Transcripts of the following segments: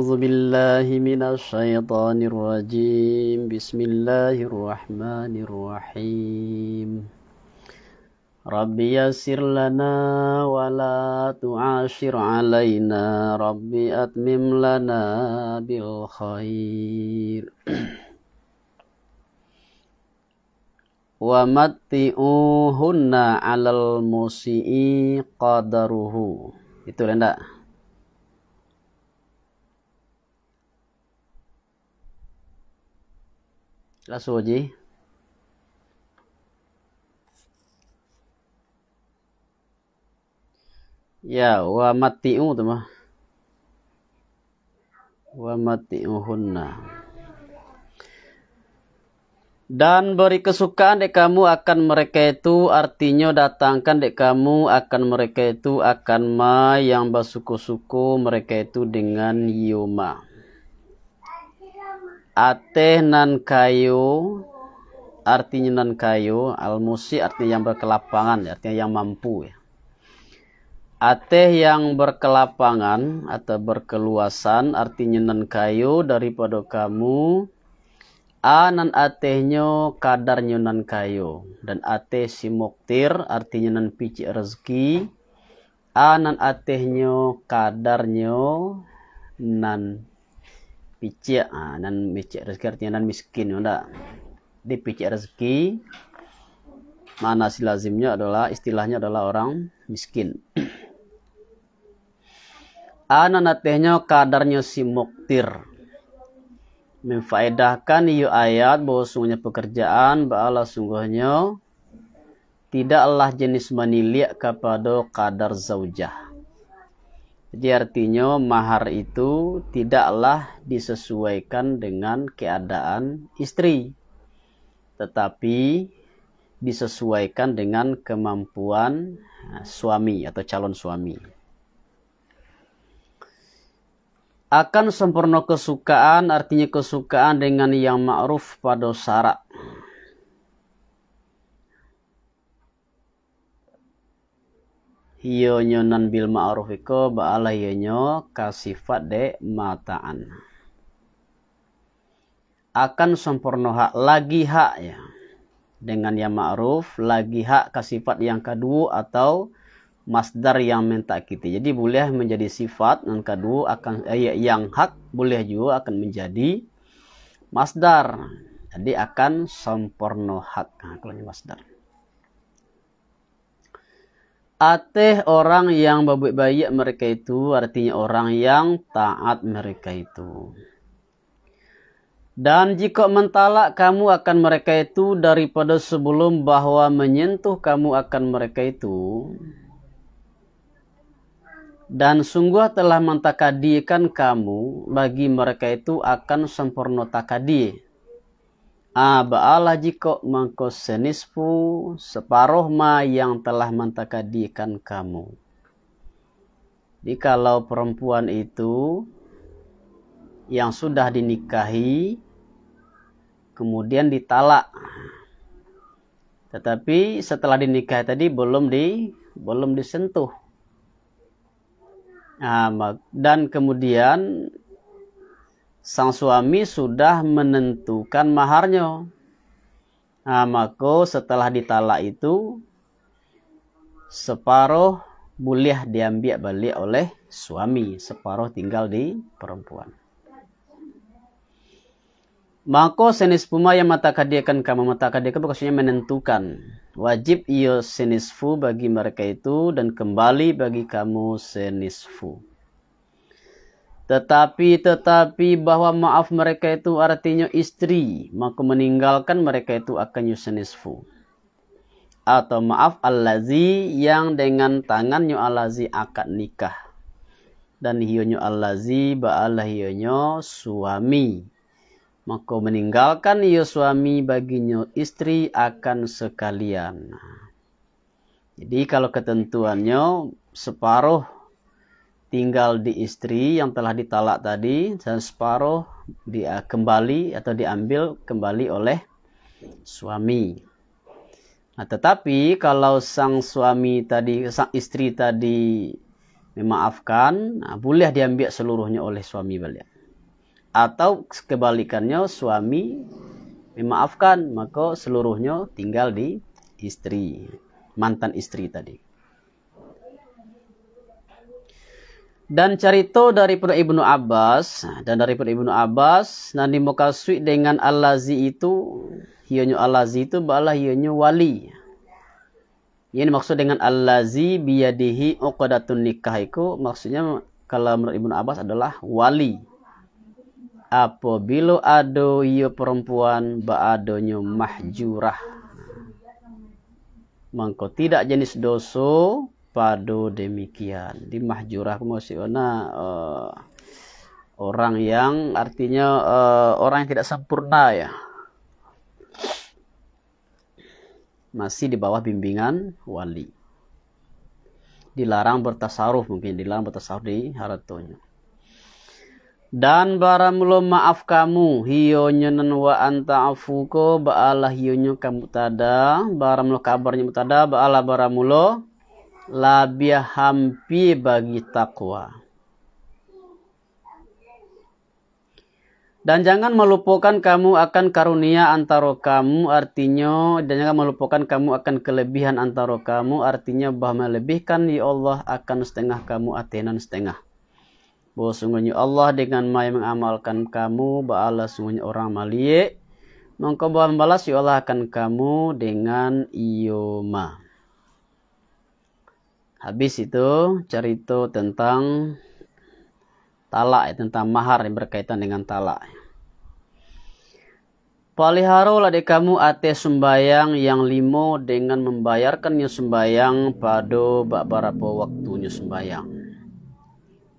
أعوذ بالله من الشيطان الرجيم بسم الله الرحمن الرحيم رب يسر لنا ولا تعاشر علينا رب أتمم لنا بالخير ومتئوهن على الموسيقى قدره itu enggak चला सो ya wa mati'u teman wa hunna. dan beri kesukaan dek kamu akan mereka itu artinya datangkan dek kamu akan mereka itu akan ma yang basuku suku mereka itu dengan yuma ateh nan kayu artinya nan kayu Almusi artinya yang berkelapangan artinya yang mampu ya ateh yang berkelapangan atau berkeluasan artinya nan kayu daripada kamu anan atehnyo kadar nan kayu dan ateh si moktir artinya nan pici rezeki anan atehnyo nyo nan picik ha, nan picik rezeki artinya nan miskin mana ya, di picik rezeki mana silazimnya adalah istilahnya adalah orang miskin ana natehnya kadarnya si muktir memfaedahkan iu ayat bahwa sungguhnya pekerjaan ba'ala sungguhnya tidaklah jenis menilik kepada kadar zaujah jadi artinya mahar itu tidaklah disesuaikan dengan keadaan istri, tetapi disesuaikan dengan kemampuan eh, suami atau calon suami. Akan sempurna kesukaan artinya kesukaan dengan yang ma'ruf pada syarat hiyo nyo nan bil ma'ruf iko ba'ala hiyo kasifat de mataan akan sempurna hak lagi hak ya dengan yang ma'ruf lagi hak kasifat yang kedua atau masdar yang minta kita jadi boleh menjadi sifat yang kedua akan eh, yang hak boleh juga akan menjadi masdar jadi akan sempurna hak nah, kalau masdar Ateh orang yang berbuat bayi mereka itu artinya orang yang taat mereka itu. Dan jika mentalak kamu akan mereka itu daripada sebelum bahwa menyentuh kamu akan mereka itu. Dan sungguh telah mentakadikan kamu bagi mereka itu akan sempurna takadi a baala jiko mangkos senisfu separuh ma yang telah mentakadikan kamu. Jadi kalau perempuan itu yang sudah dinikahi kemudian ditalak. Tetapi setelah dinikahi tadi belum di belum disentuh. Nah, dan kemudian sang suami sudah menentukan maharnya. Nah, maka setelah ditalak itu separuh boleh diambil balik oleh suami, separuh tinggal di perempuan. Mako senis puma yang mata kadiakan kamu mata kadiakan maksudnya menentukan wajib senis fu bagi mereka itu dan kembali bagi kamu senis fu. Tetapi tetapi bahwa maaf mereka itu artinya istri, maka meninggalkan mereka itu akan yusenisfu. Atau maaf allazi yang dengan tangannya allazi akan nikah. Dan hionyo allazi ba'ala hionyo suami. Maka meninggalkan hiyo suami baginya istri akan sekalian. Jadi kalau ketentuannya separuh tinggal di istri yang telah ditalak tadi dan separuh dia kembali atau diambil kembali oleh suami. Nah, tetapi kalau sang suami tadi sang istri tadi memaafkan, nah, boleh diambil seluruhnya oleh suami balik. Atau kebalikannya suami memaafkan, maka seluruhnya tinggal di istri, mantan istri tadi. Dan cerita daripada Ibnu Abbas nah, dan daripada Ibnu Abbas nanti dimukasui dengan Al-Lazi itu hionyo Al-Lazi itu balah hionyo wali. Ini maksud dengan Al-Lazi biyadihi uqdatun nikah itu maksudnya kalau menurut Ibnu Abbas adalah wali. Apabila ado iyo perempuan ba'adonyo mahjurah. Mangko tidak jenis doso padu demikian di mahjurah maksudnya uh, eh, orang yang artinya uh, orang yang tidak sempurna ya masih di bawah bimbingan wali dilarang bertasaruf mungkin dilarang bertasaruf di haratonya dan baramulo maaf kamu hionya nyenan wa anta afuko baalah hiyonyo kamu tada baramulo kabarnya mutada baalah baramulo labia hampi bagi takwa. Dan jangan melupakan kamu akan karunia antara kamu artinya dan jangan melupakan kamu akan kelebihan antara kamu artinya bahwa melebihkan ya Allah akan setengah kamu atenan setengah. Bahwa sungguhnya Allah dengan mai mengamalkan kamu Ba'ala sungguhnya orang maliye Mengkau balas ya Allah akan kamu dengan ioma habis itu cerita tentang talak ya, tentang mahar yang berkaitan dengan talak Paliharolah de kamu ate sembayang yang limo dengan membayarkannya sembayang pada beberapa waktunya sembayang.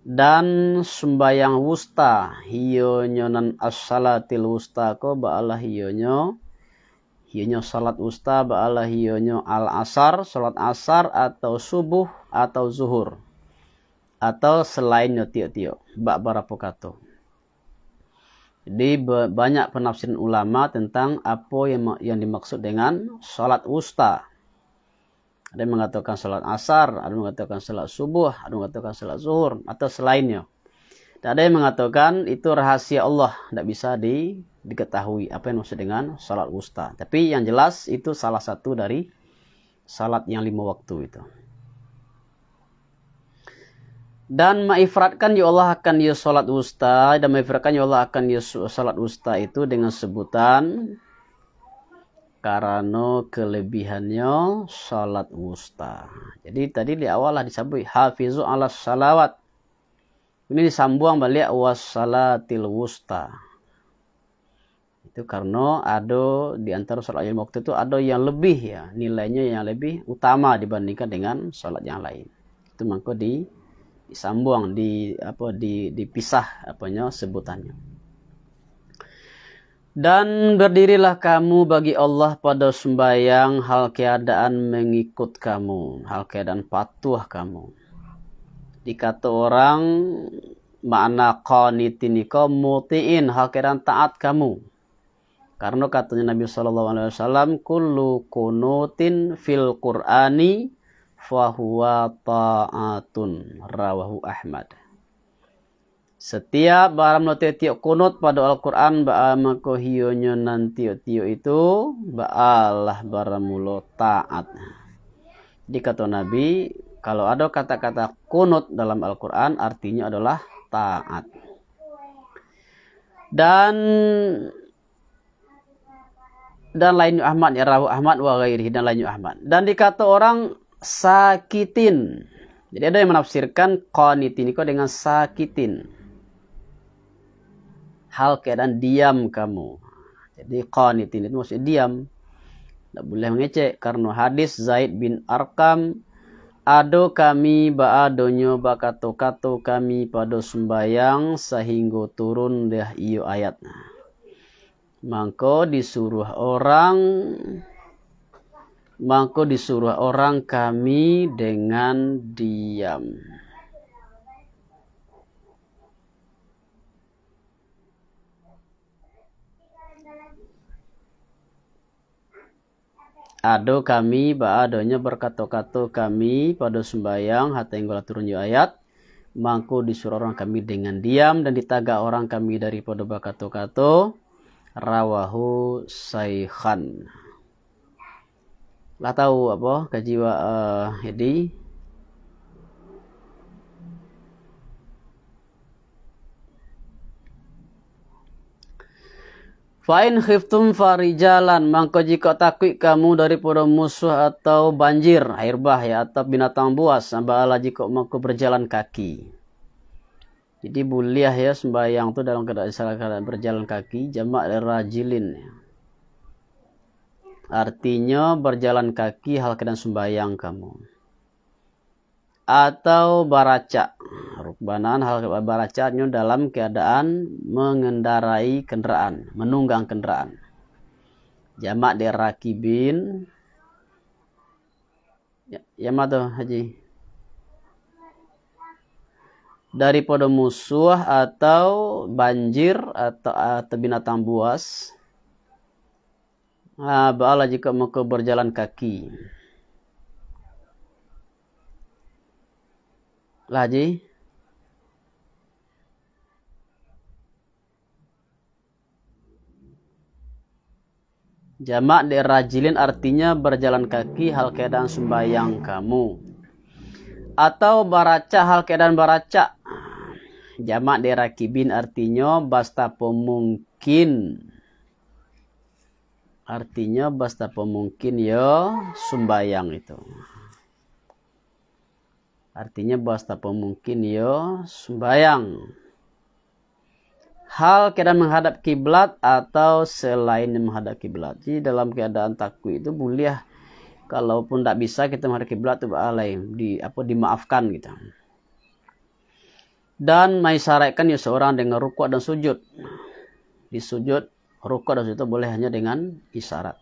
Dan sembayang wusta hiyo nyonan asalatil wusta ko ba'alah hiyo nyonan hionyo salat usta ba'ala hionyo al-asar, salat asar atau subuh atau zuhur. Atau selainnya tio-tio, bak para pokato. Jadi banyak penafsiran ulama tentang apa yang, yang dimaksud dengan salat usta. Ada yang mengatakan salat asar, ada yang mengatakan salat subuh, ada yang mengatakan salat zuhur, atau selainnya. Dan ada yang mengatakan itu rahasia Allah, tidak bisa di diketahui apa yang maksud dengan salat wusta. Tapi yang jelas itu salah satu dari salat yang lima waktu itu. Dan maifratkan ya Allah akan ya salat wusta dan maifratkan ya Allah akan ya salat wusta itu dengan sebutan karena kelebihannya salat wusta. Jadi tadi di awal lah disebut hafizu ala salawat. Ini disambung balik wasalatil wusta itu karena ada di antara sholat yang waktu itu ada yang lebih ya nilainya yang lebih utama dibandingkan dengan sholat yang lain itu maka di disambung di apa di dipisah apanya sebutannya dan berdirilah kamu bagi Allah pada sembahyang hal keadaan mengikut kamu, hal keadaan patuh kamu. Dikata orang makna qanitin mutiin hal keadaan taat kamu karena katanya Nabi Shallallahu Alaihi Wasallam, kulu kunutin fil Qur'ani fahuwa ta'atun rawahu Ahmad. Setiap barang no tiok kunut pada Al-Quran baal kohiyonyo nanti tiok itu ba'alah baramulo ta'at. Jadi kata Nabi, kalau ada kata-kata kunut dalam Al-Quran artinya adalah ta'at. Dan dan lainnya Ahmad ya, Rahu Ahmad wa ghairihi dan lainnya Ahmad. Dan dikata orang sakitin. Jadi ada yang menafsirkan qanitin itu dengan sakitin. Hal keadaan diam kamu. Jadi qanitin itu maksudnya diam. Tidak boleh mengecek karena hadis Zaid bin Arkam Ado kami ba'adonyo bakato-kato kami pada sembayang sehingga turun dah iyo ayatnya. Mangko disuruh orang Mangko disuruh orang kami dengan diam. Ado kami, ba adonya berkata-kata kami pada sembayang, hati gula turun ayat. Mangko disuruh orang kami dengan diam dan ditaga orang kami daripada berkata-kata rawahu saykhan lah tahu apa kaji wa uh, eh, jadi Fain khiftum farijalan mangko jika takwik kamu dari pura musuh atau banjir air bah ya atau binatang buas ambala jika mangko berjalan kaki. Jadi buliah ya sembahyang itu dalam keadaan salah keadaan berjalan kaki jamak rajilin. Artinya berjalan kaki hal keadaan sembahyang kamu. Atau baracak, Rukbanan hal baracaknya dalam keadaan mengendarai kendaraan, menunggang kendaraan. Jamak derakibin. Ya, ya tuh Haji daripada musuh atau banjir atau, atau binatang buas. Ah, Baala jika engkau berjalan kaki. Laji. Jamak di rajilin artinya berjalan kaki hal keadaan sembahyang kamu. Atau baraca hal keadaan baraca Jamak kibin artinya basta pemungkin. Artinya basta pemungkin yo ya sumbayang itu. Artinya basta pemungkin yo ya sumbayang. Hal keadaan menghadap kiblat atau selain menghadap kiblat. Jadi dalam keadaan takwi itu mulia kalaupun tidak bisa kita menghadap kiblat itu alai di apa dimaafkan gitu dan mengisyaratkan ya seorang dengan rukuk dan sujud di sujud rukuk dan sujud itu boleh hanya dengan isyarat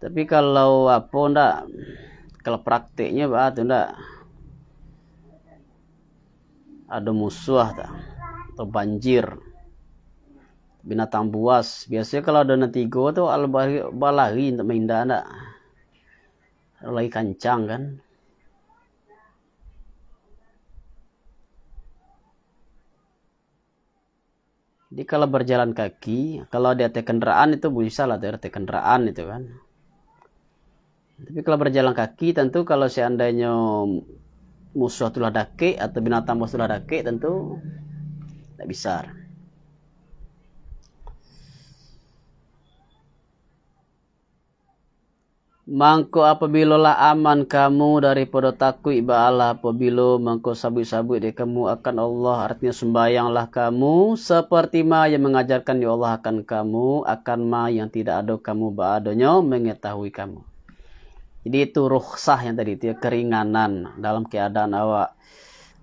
tapi kalau apa ndak kalau praktiknya bah itu ndak ada musuh tak? atau banjir binatang buas biasanya kalau ada netigo tuh albalahi untuk mindah ndak lagi kencang kan Jadi kalau berjalan kaki, kalau di atas kendaraan itu bisa lah di atas kendaraan itu kan. Tapi kalau berjalan kaki tentu kalau seandainya musuh tulah dake atau binatang musuh tulah dake tentu tidak bisa. Mangku apabila lah aman kamu daripada takut Allah apabila mangku sabut-sabut di kamu akan Allah artinya sembayanglah kamu seperti ma yang mengajarkan ya Allah akan kamu akan ma yang tidak ada kamu ba'adanya mengetahui kamu. Jadi itu rukhsah yang tadi itu ya, keringanan dalam keadaan awak.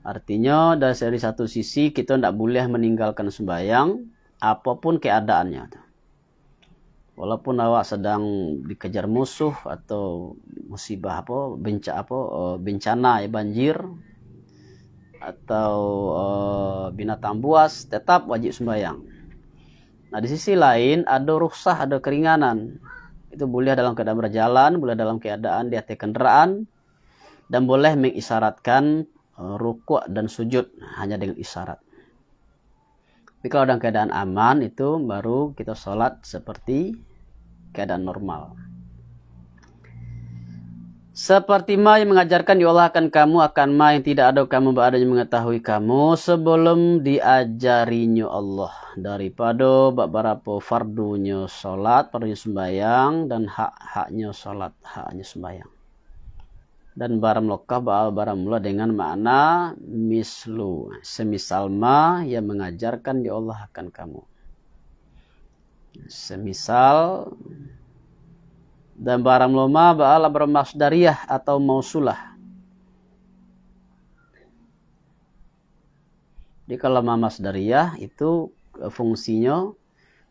Artinya dari satu sisi kita tidak boleh meninggalkan sembayang apapun keadaannya walaupun awak sedang dikejar musuh atau musibah apa bencana apa eh, bencana ya banjir atau eh, binatang buas tetap wajib sembahyang. Nah di sisi lain ada rusah ada keringanan itu boleh dalam keadaan berjalan, boleh dalam keadaan di atas kendaraan dan boleh mengisyaratkan eh, rukuk dan sujud hanya dengan isyarat. Tapi kalau dalam keadaan aman itu baru kita sholat seperti keadaan normal. Seperti ma yang mengajarkan diolahkan ya akan kamu akan ma yang tidak ada kamu berada yang mengetahui kamu sebelum diajarinya Allah daripada beberapa fardunya salat, fardunya sembayang dan hak-haknya salat, haknya sembayang dan baram lokah baal barang mula dengan makna mislu semisal ma yang mengajarkan di Allah akan kamu semisal dan baram loma baal bermasdariyah atau mausulah jadi kalau ma masdariyah itu fungsinya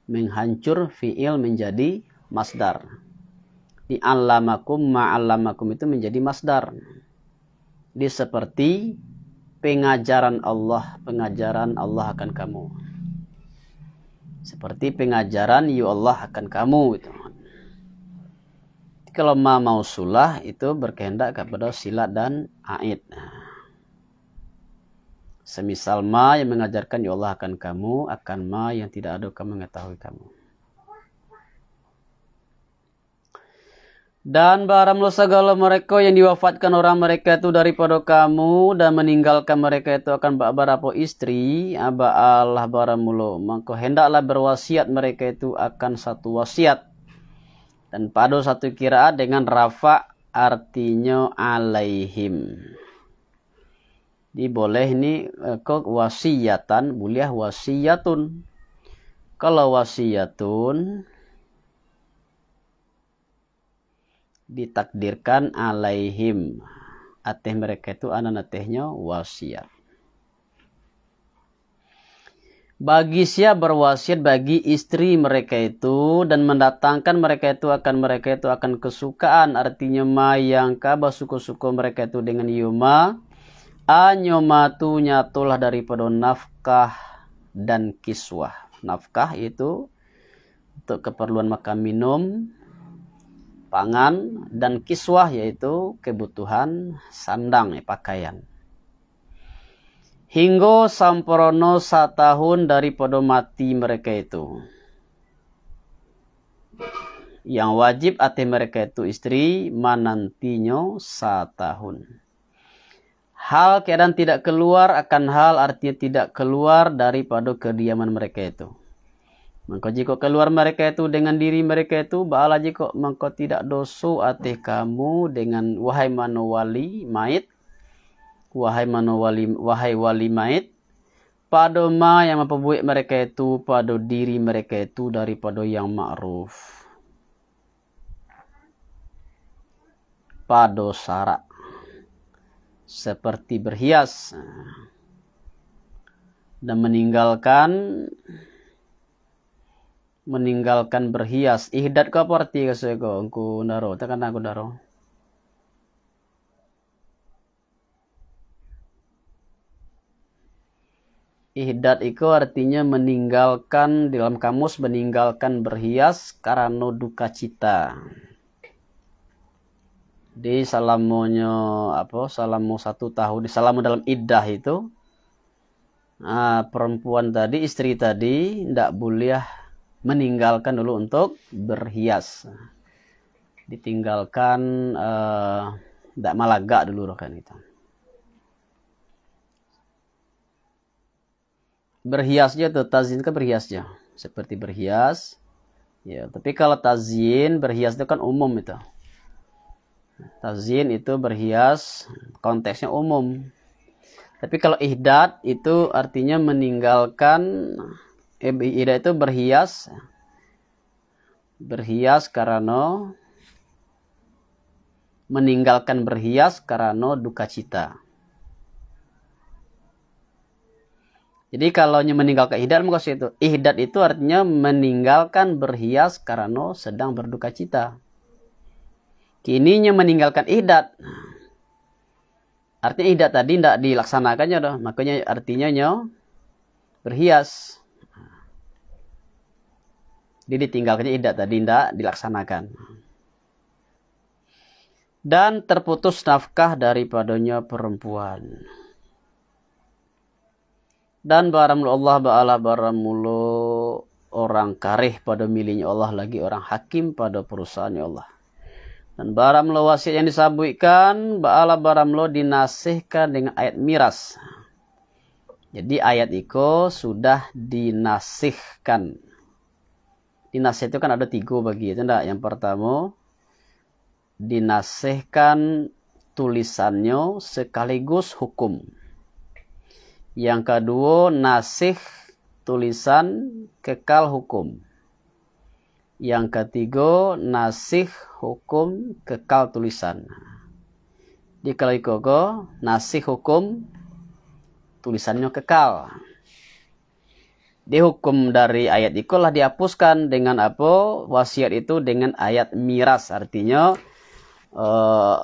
menghancur fiil menjadi masdar di ma alamakum itu menjadi masdar. Di seperti pengajaran Allah, pengajaran Allah akan kamu. Seperti pengajaran ya Allah akan kamu itu. Kalau ma mausulah itu berkehendak kepada silat dan aid. Semisal ma yang mengajarkan ya Allah akan kamu, akan ma yang tidak ada kamu mengetahui kamu. Dan baramlah segala mereka yang diwafatkan orang mereka itu daripada kamu dan meninggalkan mereka itu akan beberapa istri aba Allah baramulo maka hendaklah berwasiat mereka itu akan satu wasiat dan pada satu kiraat dengan rafa artinya alaihim. Di boleh ni eh, kok wasiatan boleh wasiatun, Kalau wasiatun. ditakdirkan alaihim ateh mereka itu anak-atehnya wasiat bagi siap berwasiat bagi istri mereka itu dan mendatangkan mereka itu akan mereka itu akan kesukaan artinya ma yang kabah suku-suku mereka itu dengan yuma anyomatu nyatulah daripada nafkah dan kiswah nafkah itu untuk keperluan makan minum pangan dan kiswah yaitu kebutuhan sandang ya, pakaian. hingga samporono tahun dari podo mati mereka itu. Yang wajib ati mereka itu istri manantinyo tahun Hal keadaan tidak keluar akan hal artinya tidak keluar daripada kediaman mereka itu. Maka jika keluar mereka itu dengan diri mereka itu, bala jika maka tidak dosa atih kamu dengan wahai manowali mait, wahai manowali wahai wali mait, pada ma yang memperbuat mereka itu pada diri mereka itu daripada yang ma'ruf. Pada syarat seperti berhias dan meninggalkan meninggalkan berhias ihdat kau parti ke sego ku naro tekan aku naro Ihdat itu artinya meninggalkan dalam kamus meninggalkan berhias karena duka cita. Di salamonyo apa salamu satu tahun di salamu dalam iddah itu Nah, perempuan tadi, istri tadi, tidak boleh meninggalkan dulu untuk berhias ditinggalkan eh, tidak uh, malaga dulu rekan kita berhiasnya atau tazin kan berhiasnya seperti berhias ya tapi kalau tazin berhias itu kan umum itu tazin itu berhias konteksnya umum tapi kalau ihdat itu artinya meninggalkan Ida itu berhias berhias karena meninggalkan berhias karena duka cita. Jadi kalau meninggalkan ihdat maka itu ihdat itu artinya meninggalkan berhias karena sedang berduka cita. Kininya meninggalkan ihdat. Artinya ihdat tadi tidak dilaksanakannya dong. makanya artinya nyo berhias. Jadi ditinggalkannya tidak tadi tidak dilaksanakan. Dan terputus nafkah daripadanya perempuan. Dan baramul Allah ba'ala baramulu orang karih pada miliknya Allah lagi orang hakim pada perusahaannya Allah. Dan baramlo wasiat yang disabuikan, ba'ala baramlo dinasihkan dengan ayat miras. Jadi ayat iko sudah dinasihkan dinasih itu kan ada tiga bagi itu enggak yang pertama dinasehkan tulisannya sekaligus hukum yang kedua nasih tulisan kekal hukum yang ketiga nasih hukum kekal tulisan di kalau nasih hukum tulisannya kekal dihukum dari ayat ikulah dihapuskan dengan apa wasiat itu dengan ayat miras artinya uh,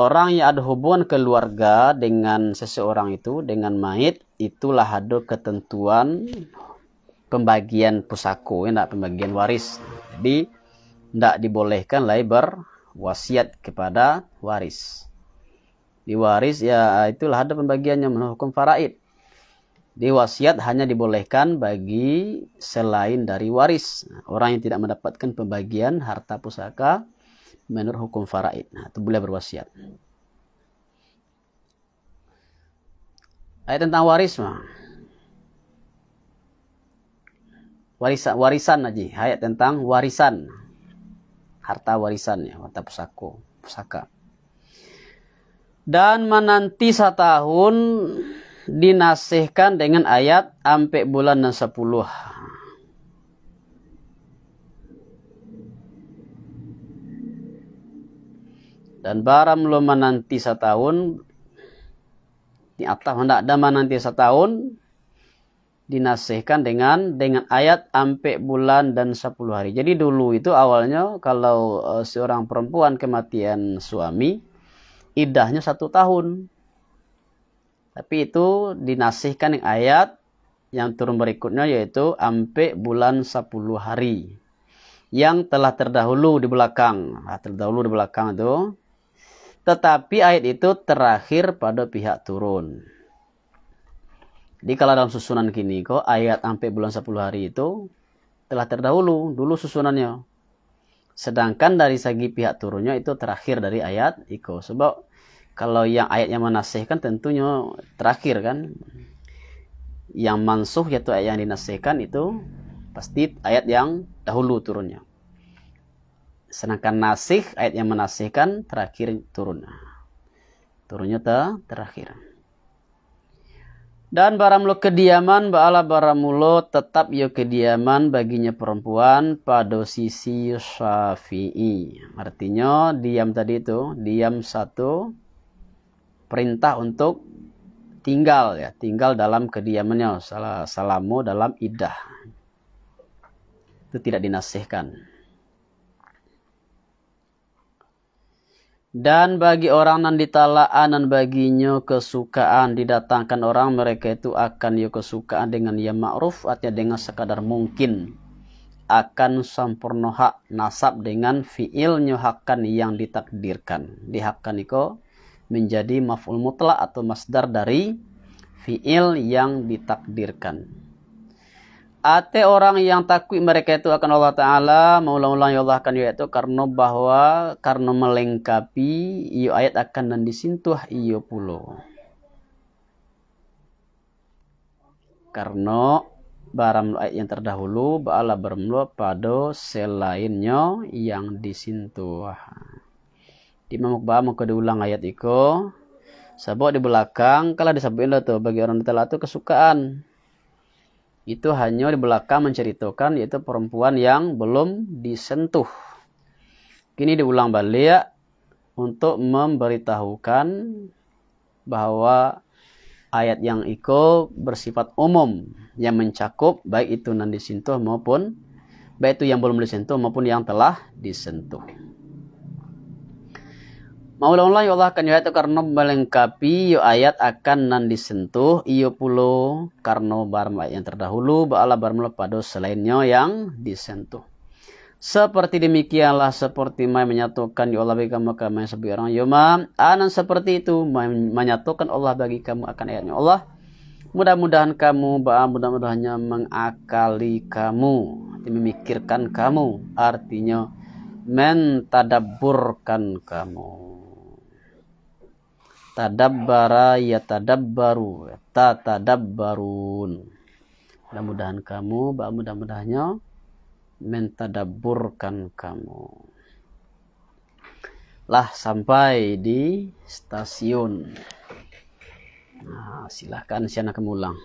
orang yang ada hubungan keluarga dengan seseorang itu dengan mait itulah ada ketentuan pembagian pusako ya pembagian waris jadi tidak dibolehkan lagi berwasiat kepada waris di waris ya itulah ada pembagiannya menurut hukum faraid di wasiat hanya dibolehkan bagi selain dari waris. Nah, orang yang tidak mendapatkan pembagian harta pusaka menurut hukum faraid. Nah, itu boleh berwasiat. Ayat tentang waris mah. Warisan, warisan aja. Ayat tentang warisan. Harta warisan ya, harta pusako, pusaka. Dan menanti satu tahun dinasihkan dengan ayat ampe bulan dan sepuluh. Dan barang belum menanti setahun, di atas hendak ada menanti setahun, dinasihkan dengan dengan ayat ampe bulan dan sepuluh hari. Jadi dulu itu awalnya kalau eh, seorang perempuan kematian suami, idahnya satu tahun. Tapi itu dinasihkan dengan ayat yang turun berikutnya yaitu ampe bulan 10 hari yang telah terdahulu di belakang. Nah, terdahulu di belakang itu. Tetapi ayat itu terakhir pada pihak turun. Jadi kalau dalam susunan kini kok ayat sampai bulan 10 hari itu telah terdahulu dulu susunannya. Sedangkan dari segi pihak turunnya itu terakhir dari ayat iko. Sebab kalau yang ayat yang menasihkan tentunya terakhir kan. Yang mansuh yaitu ayat yang dinasihkan itu pasti ayat yang dahulu turunnya. Sedangkan nasih ayat yang menasihkan terakhir turun. Turunnya ter terakhir. Dan baramlo kediaman baala baramulo tetap yo ya kediaman baginya perempuan pada sisi syafi'i. Artinya diam tadi itu, diam satu perintah untuk tinggal ya, tinggal dalam kediamannya, salah salamu dalam idah. Itu tidak dinasihkan. Dan bagi orang nan ditalaan dan baginya kesukaan didatangkan orang mereka itu akan yo kesukaan dengan ya ma'ruf artinya dengan sekadar mungkin akan sampurno hak nasab dengan fiilnya hakkan yang ditakdirkan dihakkan iko menjadi maf'ul mutlak atau masdar dari fi'il yang ditakdirkan. Ate orang yang takwi mereka itu akan Allah Ta'ala mengulang ulang ya Allah akan yaitu karena bahwa karena melengkapi iyo ayat akan dan disintuh iyo pulau. Karena baram ayat yang terdahulu ba'ala bermula pada selainnya yang disintuh di mamakba mau diulang ayat iko sabok di belakang kalau disebutin lo tuh bagi orang telat tuh kesukaan itu hanya di belakang menceritakan yaitu perempuan yang belum disentuh kini diulang balik untuk memberitahukan bahwa ayat yang iko bersifat umum yang mencakup baik itu nanti disentuh maupun baik itu yang belum disentuh maupun yang telah disentuh. Allah ya Allah kan yaitu karena melengkapi yo ya ayat akan nan disentuh iyo pulo karena barma yang terdahulu baala bar pada selainnya yang disentuh. Seperti demikianlah seperti mai menyatukan ya Allah bagi kamu kami sebagai orang yoma anan seperti itu menyatukan Allah bagi kamu akan ayatnya ya Allah. Mudah-mudahan kamu mudah mudahnya mengakali kamu, memikirkan kamu, artinya mentadaburkan kamu tadabbara yatadabbaru tatadabbarun mudah-mudahan kamu mudah-mudahnya mentadaburkan kamu lah sampai di stasiun nah, silahkan siana kamu ulang